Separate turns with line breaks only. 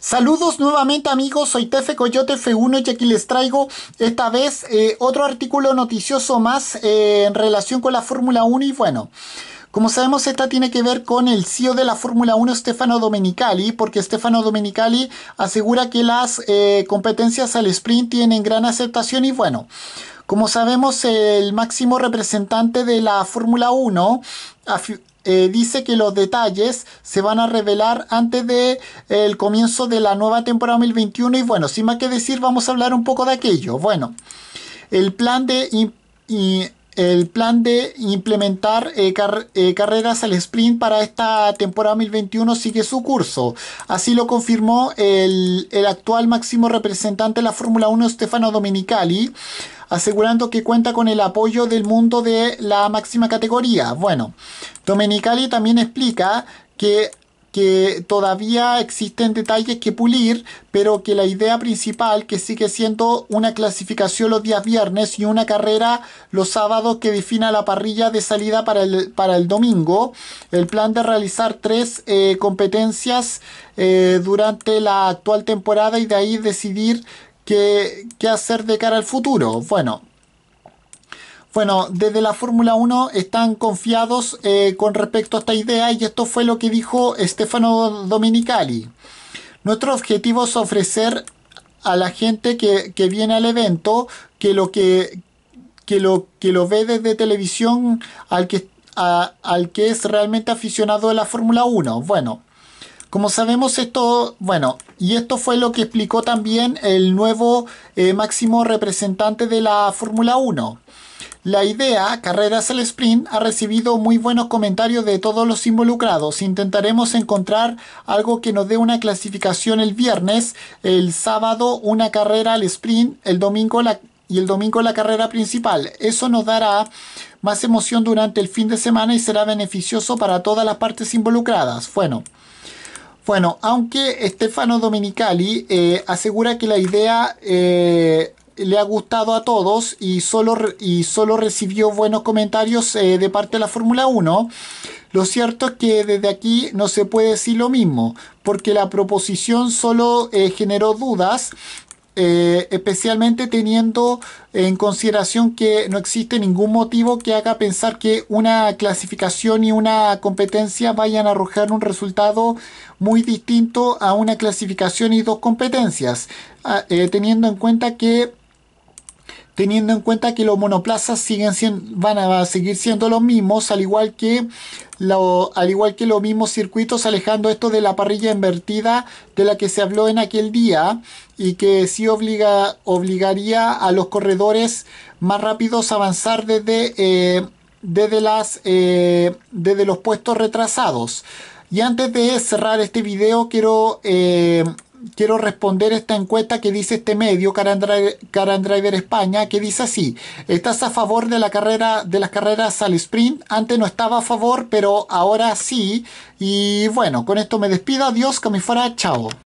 Saludos nuevamente amigos, soy Tefe Coyote F1 y aquí les traigo esta vez eh, otro artículo noticioso más eh, en relación con la Fórmula 1 y bueno... Como sabemos, esta tiene que ver con el CEO de la Fórmula 1, Stefano Domenicali, porque Stefano Domenicali asegura que las eh, competencias al sprint tienen gran aceptación y bueno, como sabemos, el máximo representante de la Fórmula 1 eh, dice que los detalles se van a revelar antes de eh, el comienzo de la nueva temporada 2021 y bueno, sin más que decir vamos a hablar un poco de aquello. Bueno, el plan de, el plan de implementar eh, carreras al sprint para esta temporada 2021 sigue su curso. Así lo confirmó el, el actual máximo representante de la Fórmula 1, Stefano Dominicali asegurando que cuenta con el apoyo del mundo de la máxima categoría. Bueno, Domenicali también explica que que todavía existen detalles que pulir, pero que la idea principal, que sigue siendo una clasificación los días viernes y una carrera los sábados que defina la parrilla de salida para el, para el domingo, el plan de realizar tres eh, competencias eh, durante la actual temporada y de ahí decidir ¿Qué, hacer de cara al futuro? Bueno, bueno desde la Fórmula 1 están confiados eh, con respecto a esta idea y esto fue lo que dijo Stefano Dominicali. Nuestro objetivo es ofrecer a la gente que, viene al evento que lo que, lo que lo ve desde televisión al que al que es realmente aficionado de la Fórmula 1. Bueno, como sabemos esto, bueno, y esto fue lo que explicó también el nuevo eh, máximo representante de la Fórmula 1. La idea, Carreras al Sprint, ha recibido muy buenos comentarios de todos los involucrados. Intentaremos encontrar algo que nos dé una clasificación el viernes, el sábado una carrera al sprint, el domingo la, y el domingo la carrera principal. Eso nos dará más emoción durante el fin de semana y será beneficioso para todas las partes involucradas. Bueno, bueno, aunque Stefano Domenicali eh, asegura que la idea eh, le ha gustado a todos y solo, y recibió buenos comentarios eh, de parte de la Fórmula 1, lo cierto es que desde aquí no se puede decir lo mismo, porque la proposición solo generó dudas eh, especialmente teniendo en consideración que no existe ningún motivo que haga pensar que una clasificación y una competencia vayan a arrojar un resultado muy distinto a una clasificación y dos competencias, ah, eh, teniendo en cuenta que teniendo en cuenta que los monoplazas siguen van a seguir siendo los mismos, al igual que al igual que los mismos circuitos, alejando esto de la parrilla invertida de la que se habló en aquel día y que sí obliga, obligaría a los corredores más rápidos a avanzar desde, eh, desde, las, eh, desde los puestos retrasados. Y antes de cerrar este video quiero eh, quiero responder esta encuesta que dice este medio, Carandriver Driver España, que dice así, ¿estás a favor de la carrera, de las carreras al sprint? Antes no estaba a favor, pero ahora sí. Y bueno, con esto me despido, adiós, que me fuera, chao.